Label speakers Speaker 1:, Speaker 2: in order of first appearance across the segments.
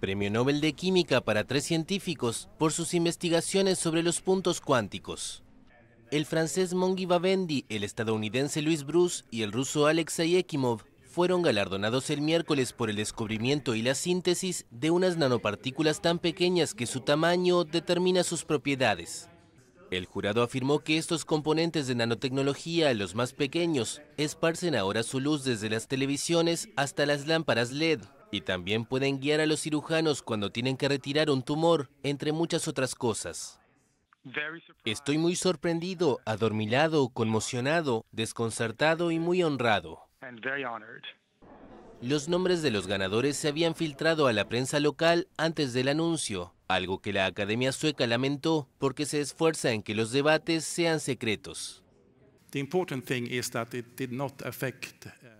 Speaker 1: Premio Nobel de Química para tres científicos por sus investigaciones sobre los puntos cuánticos. El francés Mongi Babendi, el estadounidense Louis Bruce y el ruso Alexei Ekimov fueron galardonados el miércoles por el descubrimiento y la síntesis de unas nanopartículas tan pequeñas que su tamaño determina sus propiedades. El jurado afirmó que estos componentes de nanotecnología, los más pequeños, esparcen ahora su luz desde las televisiones hasta las lámparas LED, y también pueden guiar a los cirujanos cuando tienen que retirar un tumor, entre muchas otras cosas. Estoy muy sorprendido, adormilado, conmocionado, desconcertado y muy honrado. Los nombres de los ganadores se habían filtrado a la prensa local antes del anuncio, algo que la Academia Sueca lamentó porque se esfuerza en que los debates sean secretos.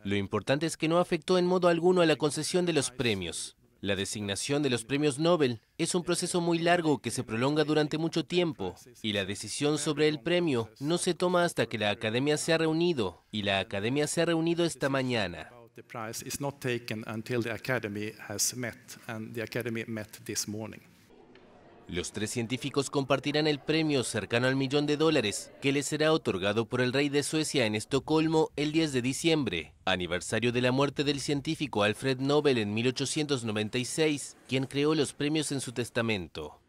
Speaker 1: Lo importante es que no afectó en modo alguno a la concesión de los premios. La designación de los premios Nobel es un proceso muy largo que se prolonga durante mucho tiempo y la decisión sobre el premio no se toma hasta que la Academia se ha reunido y la Academia se ha reunido esta mañana. Los tres científicos compartirán el premio cercano al millón de dólares que les será otorgado por el rey de Suecia en Estocolmo el 10 de diciembre, aniversario de la muerte del científico Alfred Nobel en 1896, quien creó los premios en su testamento.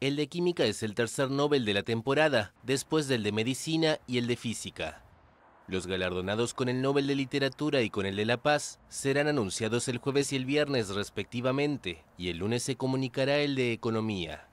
Speaker 1: El de química es el tercer Nobel de la temporada, después del de medicina y el de física. Los galardonados con el Nobel de Literatura y con el de la Paz serán anunciados el jueves y el viernes respectivamente, y el lunes se comunicará el de Economía.